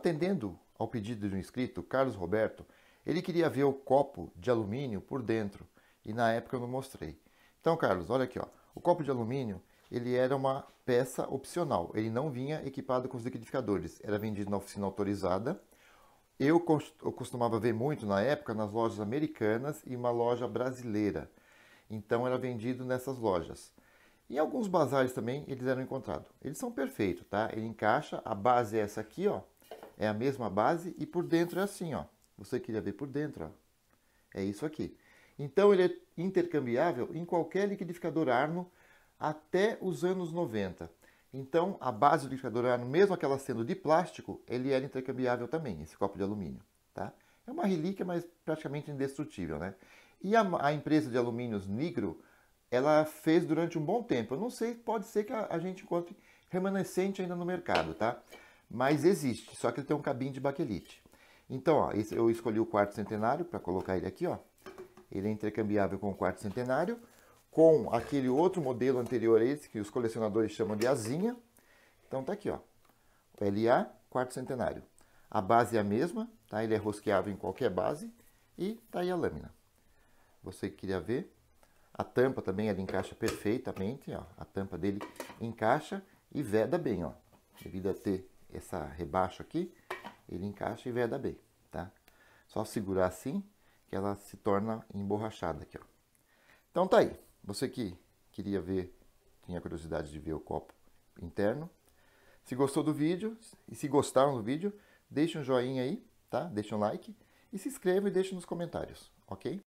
Atendendo ao pedido de um inscrito, Carlos Roberto, ele queria ver o copo de alumínio por dentro e na época eu não mostrei. Então, Carlos, olha aqui, ó. o copo de alumínio ele era uma peça opcional, ele não vinha equipado com os liquidificadores, era vendido na oficina autorizada. Eu, eu costumava ver muito na época nas lojas americanas e uma loja brasileira, então era vendido nessas lojas. Em alguns bazares também eles eram encontrados. Eles são perfeitos, tá? Ele encaixa, a base é essa aqui, ó, é a mesma base e por dentro é assim, ó. Você queria ver por dentro, ó. É isso aqui. Então ele é intercambiável em qualquer liquidificador Arno até os anos 90. Então a base do liquidificador Arno, mesmo aquela sendo de plástico, ele era intercambiável também, esse copo de alumínio, tá? É uma relíquia, mas praticamente indestrutível, né? E a, a empresa de alumínios Nigro, ela fez durante um bom tempo. Eu não sei, pode ser que a, a gente encontre remanescente ainda no mercado, tá? mas existe, só que ele tem um cabinho de baquelite. Então, ó, eu escolhi o quarto centenário para colocar ele aqui, ó. Ele é intercambiável com o quarto centenário, com aquele outro modelo anterior a esse, que os colecionadores chamam de asinha. Então tá aqui, ó. LA, quarto centenário. A base é a mesma, tá? Ele é rosqueável em qualquer base. E tá aí a lâmina. Você queria ver. A tampa também, ela encaixa perfeitamente, ó. A tampa dele encaixa e veda bem, ó. Devido a ter essa rebaixa aqui, ele encaixa e veda bem, tá? Só segurar assim que ela se torna emborrachada aqui, ó. Então tá aí. Você que queria ver, tinha curiosidade de ver o copo interno. Se gostou do vídeo e se gostaram do vídeo, deixe um joinha aí, tá? Deixe um like e se inscreva e deixe nos comentários, ok?